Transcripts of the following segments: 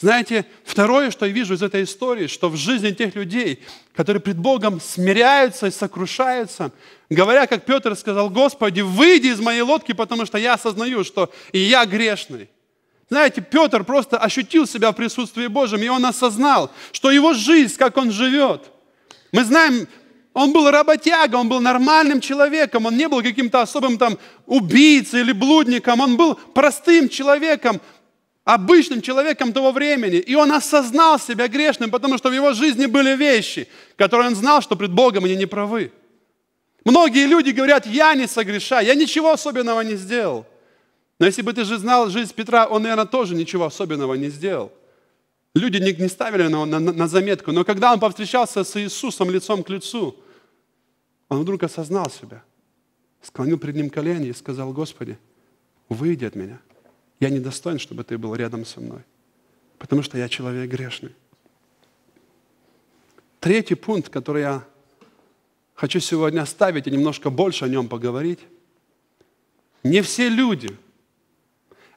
Знаете, второе, что я вижу из этой истории, что в жизни тех людей, которые пред Богом смиряются и сокрушаются, говоря, как Петр сказал, «Господи, выйди из моей лодки, потому что я осознаю, что и я грешный». Знаете, Петр просто ощутил себя в присутствии Божьем, и он осознал, что его жизнь, как он живет. Мы знаем, он был работяга, он был нормальным человеком, он не был каким-то особым там убийцей или блудником, он был простым человеком, обычным человеком того времени. И он осознал себя грешным, потому что в его жизни были вещи, которые он знал, что пред Богом они не правы. Многие люди говорят, я не согрешаю, я ничего особенного не сделал. Но если бы ты же знал жизнь Петра, он, наверное, тоже ничего особенного не сделал. Люди не, не ставили на, на, на заметку, но когда он повстречался с Иисусом лицом к лицу, он вдруг осознал себя, склонил перед ним колени и сказал, Господи, выйди от меня – я не достоин, чтобы ты был рядом со мной, потому что я человек грешный. Третий пункт, который я хочу сегодня оставить и немножко больше о нем поговорить. Не все люди,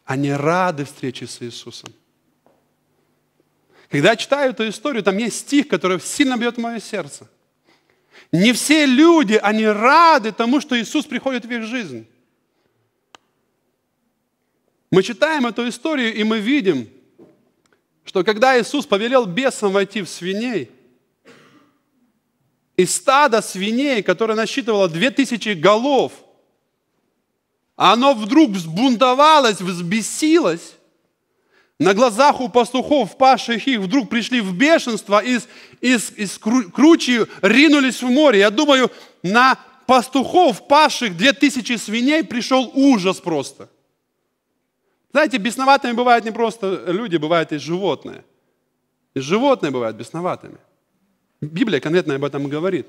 они рады встрече с Иисусом. Когда я читаю эту историю, там есть стих, который сильно бьет мое сердце. Не все люди, они рады тому, что Иисус приходит в их жизнь. Мы читаем эту историю, и мы видим, что когда Иисус повелел бесам войти в свиней, и стадо свиней, которое насчитывало две тысячи голов, оно вдруг взбунтовалось, взбесилось, на глазах у пастухов, паших их, вдруг пришли в бешенство, из, из, из кручи ринулись в море. Я думаю, на пастухов, паших тысячи свиней пришел ужас просто. Знаете, бесноватыми бывают не просто люди, бывают и животные. И животные бывают бесноватыми. Библия конкретно об этом говорит.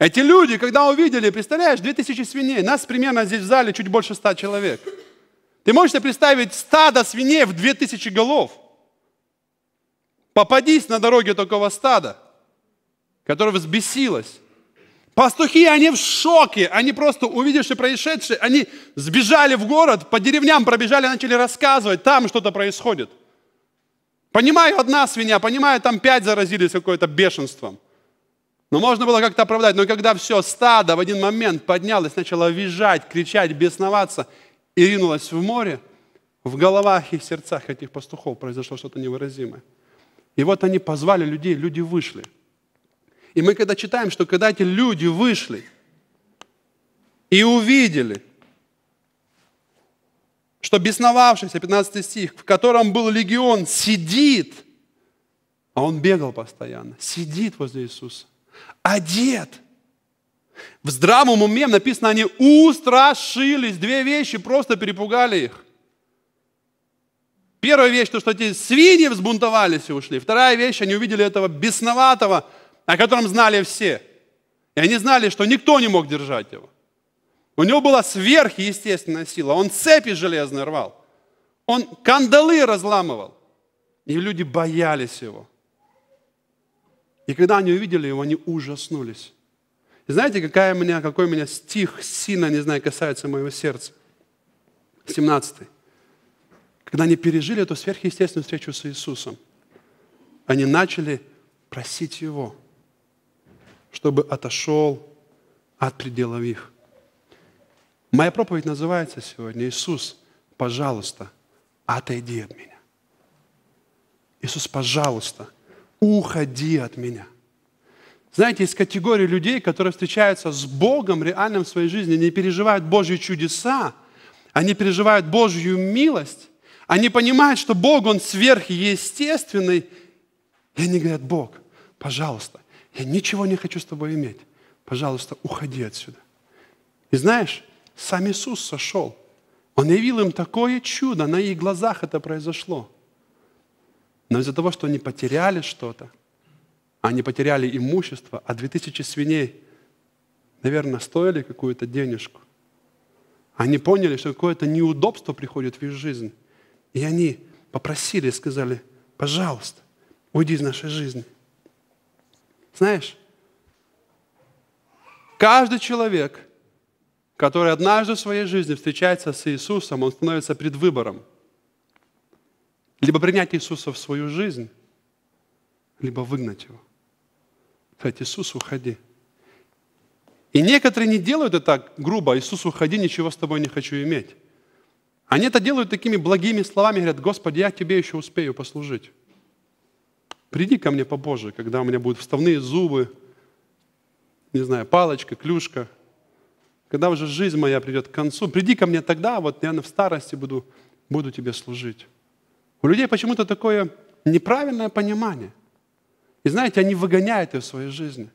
Эти люди, когда увидели, представляешь, 2000 свиней, нас примерно здесь в зале чуть больше 100 человек. Ты можешь себе представить стадо свиней в 2000 голов? Попадись на дороге такого стада, которое взбесилось. Пастухи, они в шоке, они просто увидевши происшедшее, они сбежали в город, по деревням пробежали, начали рассказывать, там что-то происходит. Понимаю, одна свинья, понимаю, там пять заразились какое-то бешенством. Но можно было как-то оправдать. Но когда все, стадо в один момент поднялось, начало визжать, кричать, бесноваться и ринулось в море, в головах и сердцах этих пастухов произошло что-то невыразимое. И вот они позвали людей, люди вышли – и мы когда читаем, что когда эти люди вышли и увидели, что бесновавшийся, 15 стих, в котором был легион, сидит, а он бегал постоянно, сидит возле Иисуса, одет. В здравом уме написано, они устрашились, две вещи просто перепугали их. Первая вещь, то, что эти свиньи взбунтовались и ушли. Вторая вещь, они увидели этого бесноватого, о котором знали все. И они знали, что никто не мог держать его. У него была сверхъестественная сила. Он цепи железные рвал. Он кандалы разламывал. И люди боялись его. И когда они увидели его, они ужаснулись. И знаете, какая меня, какой меня стих сильно, не знаю, касается моего сердца? 17. Когда они пережили эту сверхъестественную встречу с Иисусом, они начали просить Его – чтобы отошел от пределов их. Моя проповедь называется сегодня «Иисус, пожалуйста, отойди от меня». Иисус, пожалуйста, уходи от меня. Знаете, из категории людей, которые встречаются с Богом реальным в своей жизни, они переживают Божьи чудеса, они переживают Божью милость, они понимают, что Бог, Он сверхъестественный, и они говорят, Бог, пожалуйста, я ничего не хочу с тобой иметь. Пожалуйста, уходи отсюда. И знаешь, сам Иисус сошел. Он явил им такое чудо, на их глазах это произошло. Но из-за того, что они потеряли что-то, а они потеряли имущество, а 2000 свиней, наверное, стоили какую-то денежку. Они поняли, что какое-то неудобство приходит в их жизнь. И они попросили, сказали, пожалуйста, уйди из нашей жизни – знаешь, каждый человек, который однажды в своей жизни встречается с Иисусом, он становится пред выбором. Либо принять Иисуса в свою жизнь, либо выгнать его. Сказать, Иисус, уходи. И некоторые не делают это грубо. Иисус, уходи, ничего с тобой не хочу иметь. Они это делают такими благими словами, говорят, Господи, я тебе еще успею послужить. Приди ко мне попозже, когда у меня будут вставные зубы, не знаю, палочка, клюшка. Когда уже жизнь моя придет к концу, приди ко мне тогда, вот я в старости буду, буду тебе служить. У людей почему-то такое неправильное понимание. И знаете, они выгоняют ее в своей жизни.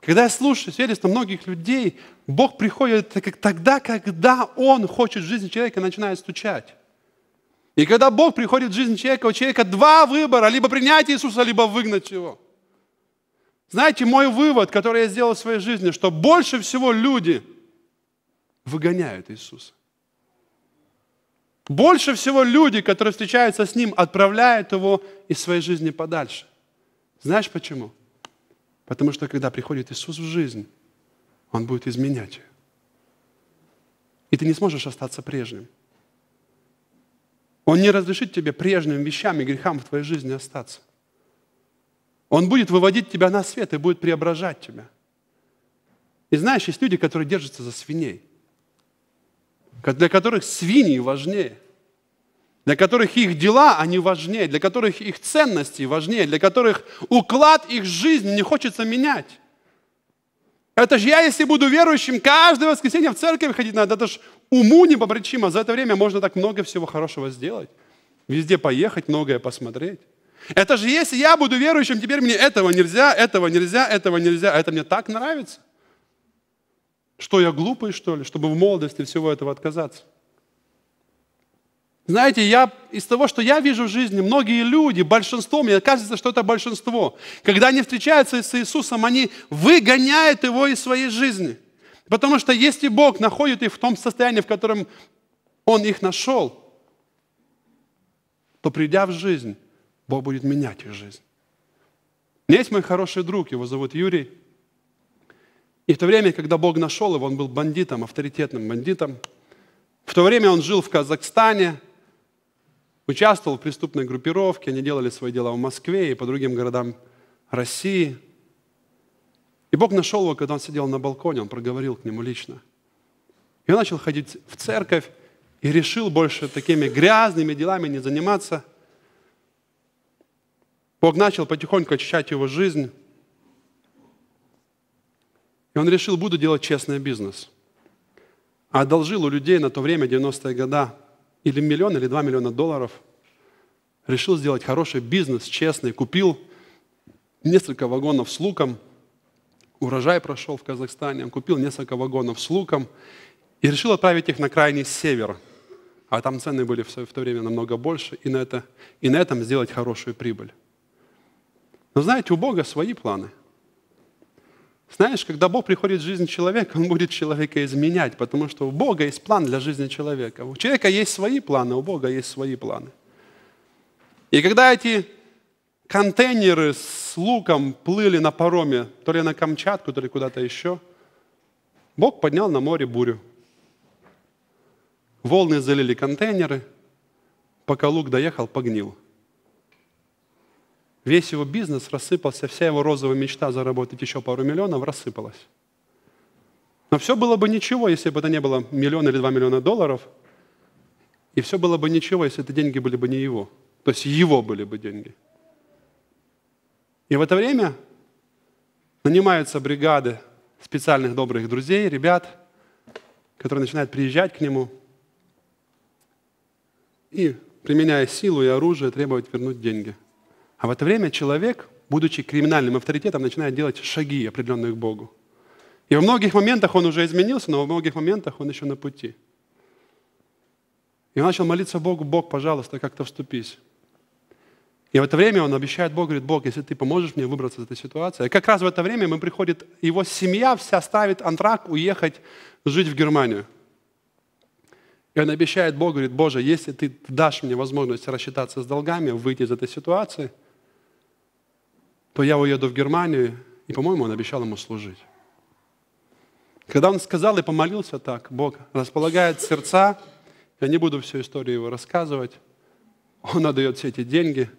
Когда я слушаю свидетельства многих людей, Бог приходит тогда, когда Он хочет в жизни человека начинает стучать. И когда Бог приходит в жизнь человека, у человека два выбора, либо принять Иисуса, либо выгнать его. Знаете, мой вывод, который я сделал в своей жизни, что больше всего люди выгоняют Иисуса. Больше всего люди, которые встречаются с Ним, отправляют Его из своей жизни подальше. Знаешь почему? Потому что когда приходит Иисус в жизнь, Он будет изменять ее. И ты не сможешь остаться прежним. Он не разрешит тебе прежним вещам и грехам в твоей жизни остаться. Он будет выводить тебя на свет и будет преображать тебя. И знаешь, есть люди, которые держатся за свиней, для которых свиньи важнее, для которых их дела, они важнее, для которых их ценности важнее, для которых уклад их жизни не хочется менять. Это же я, если буду верующим, каждое воскресенье в церковь ходить надо. Это же уму непобречимо. За это время можно так много всего хорошего сделать. Везде поехать, многое посмотреть. Это же если я буду верующим, теперь мне этого нельзя, этого нельзя, этого нельзя. Это мне так нравится. Что я глупый, что ли, чтобы в молодости всего этого отказаться? Знаете, я, из того, что я вижу в жизни, многие люди, большинство, мне кажется, что это большинство, когда они встречаются с Иисусом, они выгоняют его из своей жизни. Потому что если Бог находит их в том состоянии, в котором Он их нашел, то придя в жизнь, Бог будет менять их жизнь. есть мой хороший друг, его зовут Юрий. И в то время, когда Бог нашел его, он был бандитом, авторитетным бандитом. В то время он жил в Казахстане – участвовал в преступной группировке, они делали свои дела в Москве и по другим городам России. И Бог нашел его, когда он сидел на балконе, он проговорил к нему лично. И он начал ходить в церковь и решил больше такими грязными делами не заниматься. Бог начал потихоньку очищать его жизнь. И он решил, буду делать честный бизнес. А одолжил у людей на то время, 90-е годы, или миллион, или два миллиона долларов, решил сделать хороший бизнес, честный, купил несколько вагонов с луком, урожай прошел в Казахстане, купил несколько вагонов с луком и решил отправить их на крайний север, а там цены были в то время намного больше, и на, это, и на этом сделать хорошую прибыль. Но знаете, у Бога свои планы. Знаешь, когда Бог приходит в жизнь человека, Он будет человека изменять, потому что у Бога есть план для жизни человека. У человека есть свои планы, а у Бога есть свои планы. И когда эти контейнеры с луком плыли на пароме, то ли на Камчатку, то ли куда-то еще, Бог поднял на море бурю. Волны залили контейнеры, пока лук доехал, погнил – Весь его бизнес рассыпался, вся его розовая мечта заработать еще пару миллионов рассыпалась. Но все было бы ничего, если бы это не было миллион или два миллиона долларов. И все было бы ничего, если это деньги были бы не его. То есть его были бы деньги. И в это время нанимаются бригады специальных добрых друзей, ребят, которые начинают приезжать к нему и, применяя силу и оружие, требовать вернуть деньги – а в это время человек, будучи криминальным авторитетом, начинает делать шаги, определенные к Богу. И во многих моментах он уже изменился, но во многих моментах он еще на пути. И он начал молиться Богу, Бог, пожалуйста, как-то вступись. И в это время он обещает Богу, говорит, Бог, если ты поможешь мне выбраться из этой ситуации. И как раз в это время ему приходит, его семья вся ставит антрак уехать жить в Германию. И он обещает Богу, говорит, Боже, если ты дашь мне возможность рассчитаться с долгами, выйти из этой ситуации – то я уеду в Германию, и, по-моему, он обещал ему служить. Когда он сказал и помолился так, Бог располагает сердца, я не буду всю историю его рассказывать, он отдает все эти деньги,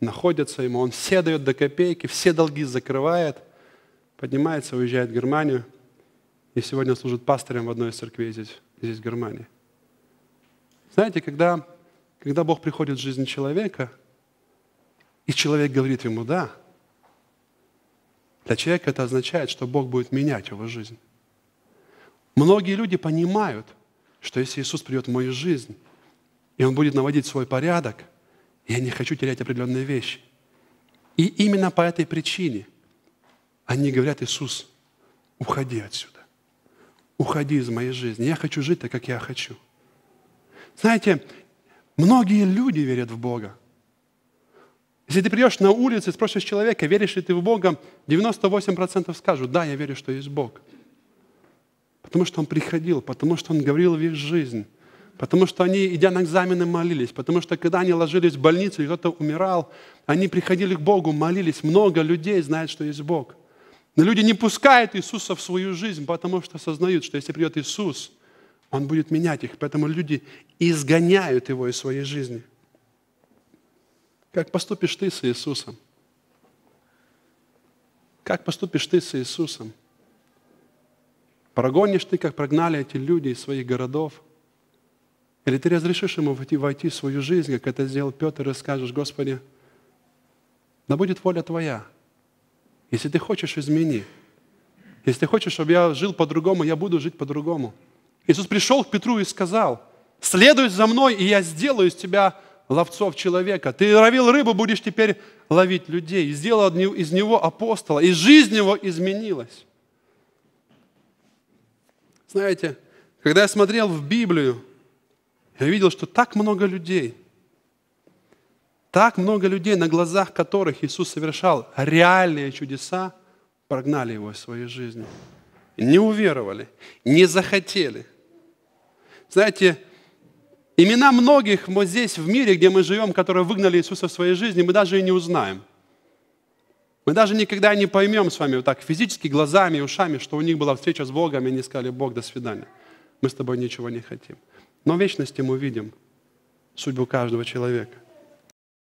находятся ему, он все дает до копейки, все долги закрывает, поднимается, уезжает в Германию и сегодня служит пастором в одной из церквей здесь, здесь в Германии. Знаете, когда, когда Бог приходит в жизнь человека, и человек говорит ему «да», для человека это означает, что Бог будет менять его жизнь. Многие люди понимают, что если Иисус придет в мою жизнь, и Он будет наводить свой порядок, я не хочу терять определенные вещи. И именно по этой причине они говорят, Иисус, уходи отсюда, уходи из моей жизни, я хочу жить так, как я хочу. Знаете, многие люди верят в Бога, если ты придешь на улицу и спросишь человека, веришь ли ты в Бога, 98% скажут, да, я верю, что есть Бог. Потому что Он приходил, потому что Он говорил в их жизнь, потому что они, идя на экзамены, молились, потому что когда они ложились в больницу и кто-то умирал, они приходили к Богу, молились. Много людей знает, что есть Бог. Но люди не пускают Иисуса в свою жизнь, потому что осознают, что если придет Иисус, Он будет менять их. Поэтому люди изгоняют Его из своей жизни – как поступишь ты с Иисусом? Как поступишь ты с Иисусом? Прогонишь ты, как прогнали эти люди из своих городов? Или ты разрешишь ему войти, войти в свою жизнь, как это сделал Петр, и скажешь, Господи, да будет воля Твоя. Если ты хочешь, измени. Если ты хочешь, чтобы я жил по-другому, я буду жить по-другому. Иисус пришел к Петру и сказал, следуй за мной, и я сделаю из тебя ловцов человека. Ты ловил рыбу, будешь теперь ловить людей. И сделал из него апостола, и жизнь его изменилась. Знаете, когда я смотрел в Библию, я видел, что так много людей, так много людей, на глазах которых Иисус совершал реальные чудеса, прогнали его из своей жизни. Не уверовали, не захотели. Знаете, Имена многих вот здесь, в мире, где мы живем, которые выгнали Иисуса в своей жизни, мы даже и не узнаем. Мы даже никогда не поймем с вами вот так физически, глазами, ушами, что у них была встреча с Богом, и они сказали, Бог, до свидания. Мы с тобой ничего не хотим. Но в вечности мы видим судьбу каждого человека.